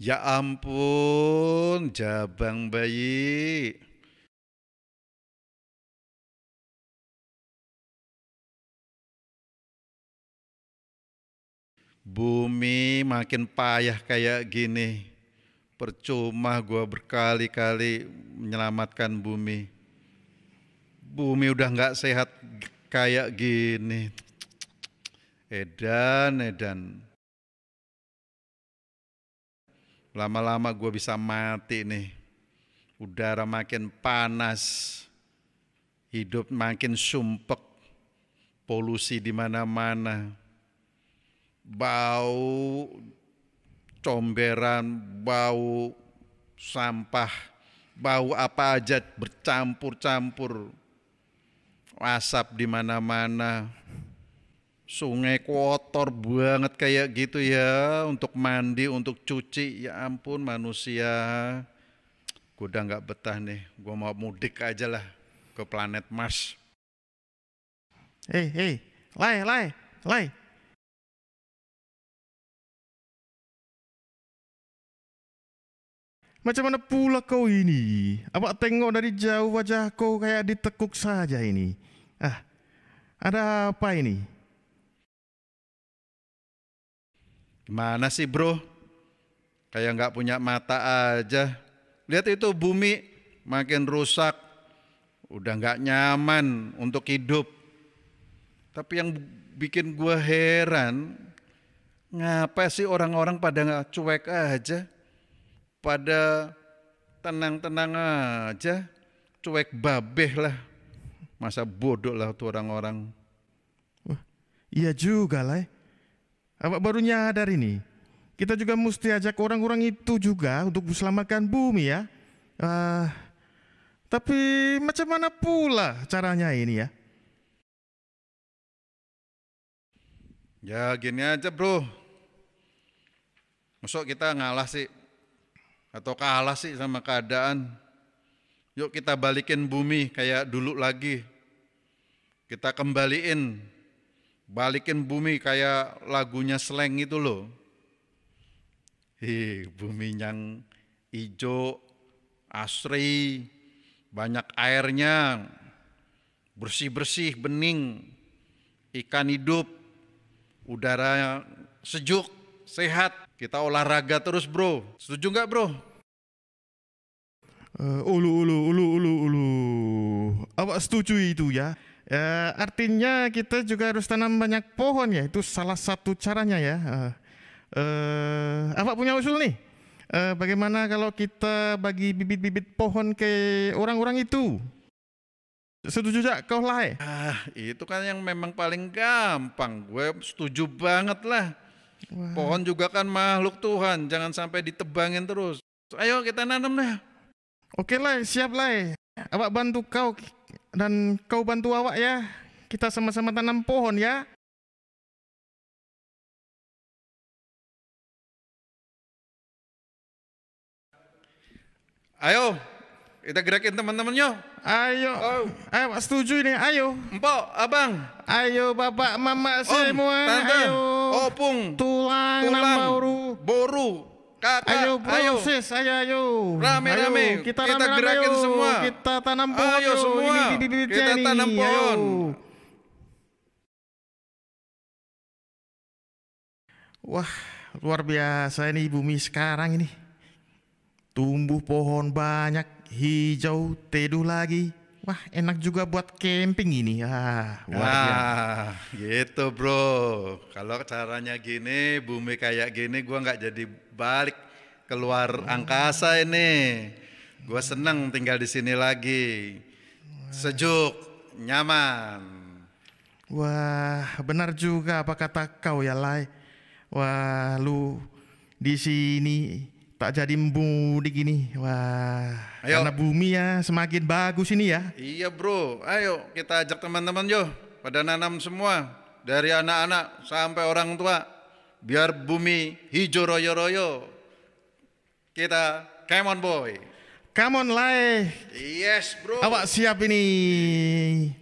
Ya ampun, jabang bayi. Bumi makin payah kayak gini. Percuma gua berkali-kali menyelamatkan bumi. Bumi udah nggak sehat kayak gini. Edan, edan. Lama-lama gue bisa mati nih. Udara makin panas. Hidup makin sumpek. Polusi di mana-mana. Bau comberan, bau sampah, bau apa aja bercampur-campur. Asap di mana-mana sungai kotor banget kayak gitu ya untuk mandi untuk cuci ya ampun manusia gue udah nggak betah nih gue mau mudik aja lah ke planet Mars hei hei lay lay lay Macam mana pula kau ini? Apa tengok dari jauh wajah kau kayak ditekuk saja ini? Ah, ada apa ini? Gimana sih bro? Kayak nggak punya mata aja. Lihat itu bumi makin rusak, udah nggak nyaman untuk hidup. Tapi yang bikin gue heran, ngapa sih orang-orang pada nggak cuek aja, pada tenang-tenang aja, cuek babeh lah. Masa bodoh lah tuh orang-orang. iya juga lah. Ya. Awak baru nyadar ini. Kita juga mesti ajak orang-orang itu juga untuk menyelamatkan bumi ya. Uh, tapi macam mana pula caranya ini ya? Ya gini aja bro. Masuk kita ngalah sih. Atau kalah sih sama keadaan. Yuk kita balikin bumi kayak dulu lagi. Kita kembaliin Balikin bumi kayak lagunya seleng itu loh. Hi, bumi yang hijau, asri, banyak airnya, bersih-bersih, bening, ikan hidup, udara sejuk, sehat. Kita olahraga terus bro. Setuju nggak bro? Uh, ulu, ulu, ulu, ulu, ulu. Awak setuju itu ya? Ya, artinya kita juga harus tanam banyak pohon ya, itu salah satu caranya ya. Uh, eh, uh, eh, apa punya usul nih? Uh, bagaimana kalau kita bagi bibit-bibit pohon ke orang-orang itu? Setuju Cak, kau lah Ah, itu kan yang memang paling gampang. Gue setuju banget lah. Wah. Pohon juga kan makhluk Tuhan, jangan sampai ditebangin terus. Ayo kita nanam deh. Oke lah, siap lah. Apa bantu kau dan kau bantu awak ya. Kita sama-sama tanam pohon ya. Ayo, kita gerakin teman-temannya. Ayo, oh. ayo setuju ini, ayo. Empok, abang. Ayo bapak, mama, Om, semua. Tante, ayo. Opung. Tulang, tulang boru. Boru, Kata, ayo bro, ayo ayo. Rame-rame. Kita, kita rame, gerakin ayo. semua. Kita tanam pohon. Ayo semua. Ini, ini, ini, kita ini. tanam pohon. Ayo. Wah, luar biasa ini bumi sekarang ini. Tumbuh pohon banyak, hijau, teduh lagi wah enak juga buat camping ini. ya wah ah, gitu bro. Kalau caranya gini, bumi kayak gini, gue nggak jadi balik keluar oh. angkasa ini. Gue seneng tinggal di sini lagi. Sejuk, nyaman. Wah, benar juga apa kata kau ya Lai. Wah, lu di sini tak jadi mudik gini Wah. Ayo. Karena bumi ya semakin bagus ini ya. Iya bro, ayo kita ajak teman-teman yo pada nanam semua dari anak-anak sampai orang tua biar bumi hijau royo-royo. Kita come on boy. Come on Lai. Yes bro. Awak siap ini.